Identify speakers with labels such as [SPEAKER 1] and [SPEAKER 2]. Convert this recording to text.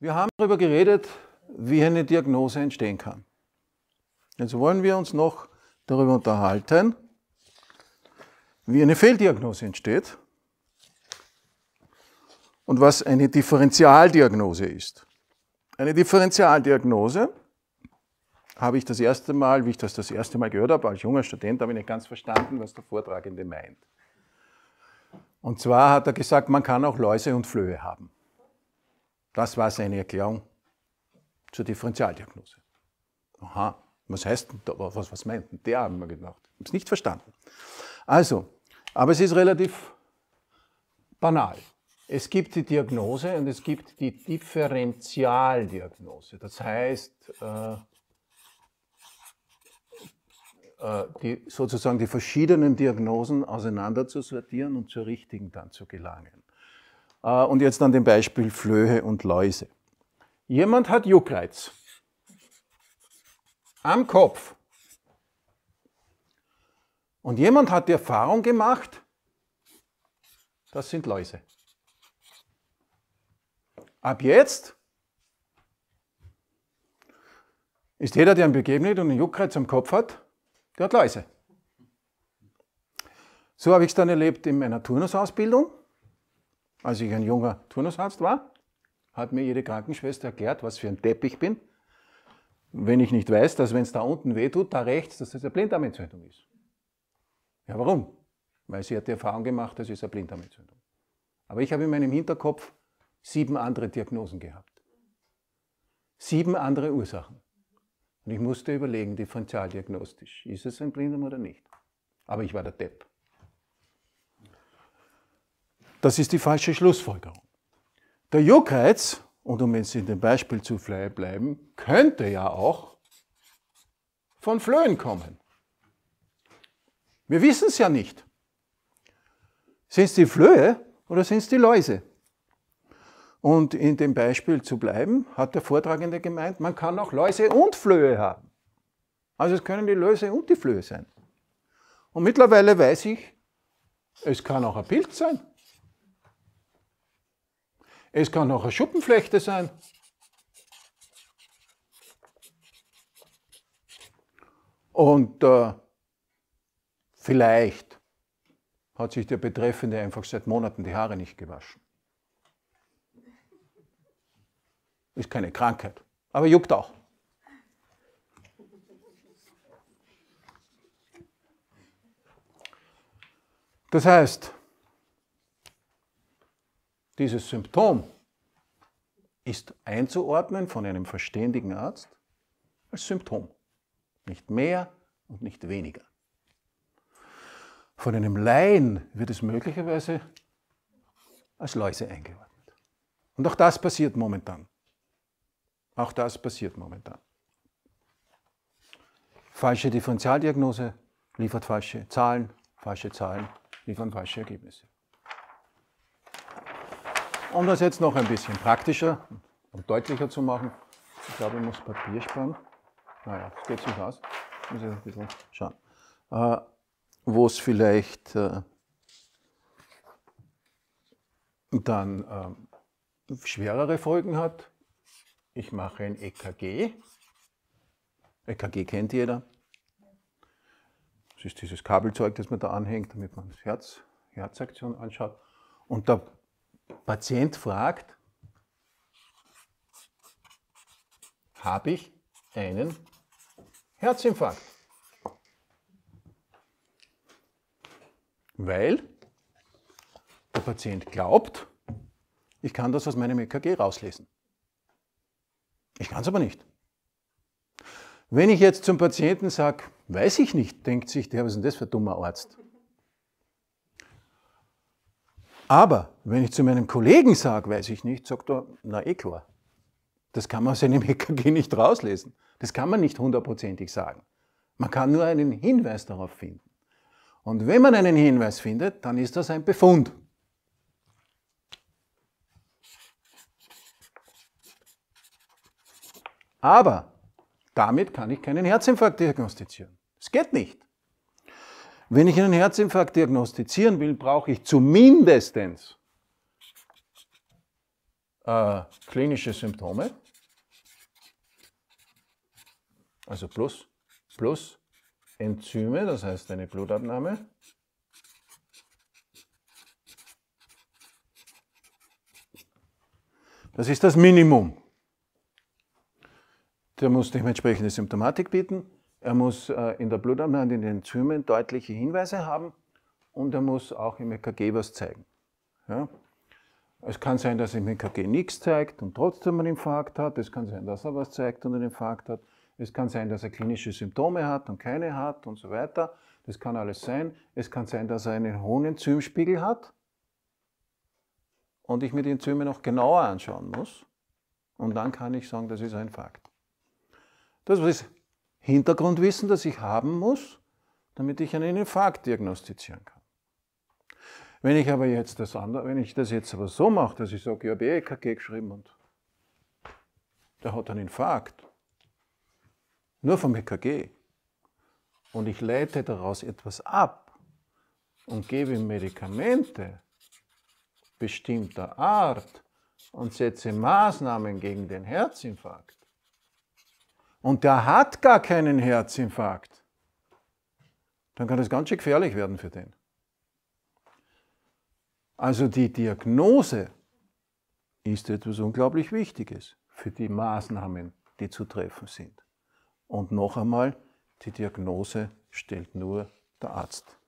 [SPEAKER 1] Wir haben darüber geredet, wie eine Diagnose entstehen kann. Jetzt wollen wir uns noch darüber unterhalten, wie eine Fehldiagnose entsteht und was eine Differentialdiagnose ist. Eine Differentialdiagnose habe ich das erste Mal, wie ich das das erste Mal gehört habe, als junger Student, habe ich nicht ganz verstanden, was der Vortragende meint. Und zwar hat er gesagt, man kann auch Läuse und Flöhe haben. Das war seine Erklärung zur Differentialdiagnose. Aha, was heißt denn was, was meint denn der, haben wir gedacht. Ich habe es nicht verstanden. Also, aber es ist relativ banal. Es gibt die Diagnose und es gibt die Differentialdiagnose. Das heißt, äh, äh die, sozusagen die verschiedenen Diagnosen auseinanderzusortieren und zur richtigen dann zu gelangen. Äh, und jetzt an dem Beispiel Flöhe und Läuse. Jemand hat Juckreiz. Am Kopf. Und jemand hat die Erfahrung gemacht, das sind Läuse. Ab jetzt ist jeder, der ein begegnet und einen Juckreiz am Kopf hat, der hat Läuse. So habe ich es dann erlebt in meiner Turnusausbildung. Als ich ein junger Turnusarzt war, hat mir jede Krankenschwester erklärt, was für ein Teppich ich bin, wenn ich nicht weiß, dass wenn es da unten wehtut, da rechts, dass das eine Blinddarmentzündung ist. Ja, warum? Weil sie hat die Erfahrung gemacht, das ist eine Blinddarmentzündung. Aber ich habe in meinem Hinterkopf sieben andere Diagnosen gehabt. Sieben andere Ursachen. Und ich musste überlegen, differenzialdiagnostisch, ist es ein Blinddarm oder nicht? Aber ich war der Depp. Das ist die falsche Schlussfolgerung. Der Juckreiz, und um jetzt in dem Beispiel zu bleiben, könnte ja auch von Flöhen kommen. Wir wissen es ja nicht. Sind es die Flöhe oder sind es die Läuse? Und in dem Beispiel zu bleiben, hat der Vortragende gemeint, man kann auch Läuse und Flöhe haben. Also es können die Läuse und die Flöhe sein. Und mittlerweile weiß ich, es kann auch ein Pilz sein. Es kann auch eine Schuppenflechte sein. Und äh, vielleicht hat sich der Betreffende einfach seit Monaten die Haare nicht gewaschen. Ist keine Krankheit, aber juckt auch. Das heißt, dieses Symptom ist einzuordnen von einem verständigen Arzt als Symptom. Nicht mehr und nicht weniger. Von einem Laien wird es möglicherweise als Läuse eingeordnet. Und auch das passiert momentan. Auch das passiert momentan. Falsche Differentialdiagnose liefert falsche Zahlen, falsche Zahlen liefern falsche Ergebnisse. Um das jetzt noch ein bisschen praktischer und deutlicher zu machen, ich glaube, ich muss Papier sparen. Naja, das geht sich aus. Muss ich ein bisschen schauen. Äh, Wo es vielleicht äh, dann äh, schwerere Folgen hat. Ich mache ein EKG. EKG kennt jeder. Das ist dieses Kabelzeug, das man da anhängt, damit man das Herz, Herzaktion anschaut. Und da Patient fragt, habe ich einen Herzinfarkt? Weil der Patient glaubt, ich kann das aus meinem EKG rauslesen. Ich kann es aber nicht. Wenn ich jetzt zum Patienten sage, weiß ich nicht, denkt sich der, was ist denn das für ein dummer Arzt? Aber wenn ich zu meinem Kollegen sage, weiß ich nicht, sagt er, na eh klar. Das kann man aus einem EKG nicht rauslesen. Das kann man nicht hundertprozentig sagen. Man kann nur einen Hinweis darauf finden. Und wenn man einen Hinweis findet, dann ist das ein Befund. Aber damit kann ich keinen Herzinfarkt diagnostizieren. Es geht nicht. Wenn ich einen Herzinfarkt diagnostizieren will, brauche ich zumindest äh, klinische Symptome. Also plus, plus Enzyme, das heißt eine Blutabnahme. Das ist das Minimum. Der muss dementsprechende Symptomatik bieten. Er muss äh, in der Blutabnahme und in den Enzymen deutliche Hinweise haben und er muss auch im EKG was zeigen. Ja? Es kann sein, dass er im EKG nichts zeigt und trotzdem einen Infarkt hat. Es kann sein, dass er was zeigt und einen Infarkt hat. Es kann sein, dass er klinische Symptome hat und keine hat und so weiter. Das kann alles sein. Es kann sein, dass er einen hohen Enzymspiegel hat und ich mir die Enzyme noch genauer anschauen muss. Und dann kann ich sagen, das ist ein Fakt. Das ist Hintergrundwissen, das ich haben muss, damit ich einen Infarkt diagnostizieren kann. Wenn ich aber jetzt das andere, wenn ich das jetzt aber so mache, dass ich sage, ich habe EKG eh geschrieben und der hat einen Infarkt, nur vom EKG, und ich leite daraus etwas ab und gebe ihm Medikamente bestimmter Art und setze Maßnahmen gegen den Herzinfarkt, und der hat gar keinen Herzinfarkt, dann kann das ganz schön gefährlich werden für den. Also die Diagnose ist etwas unglaublich Wichtiges für die Maßnahmen, die zu treffen sind. Und noch einmal, die Diagnose stellt nur der Arzt.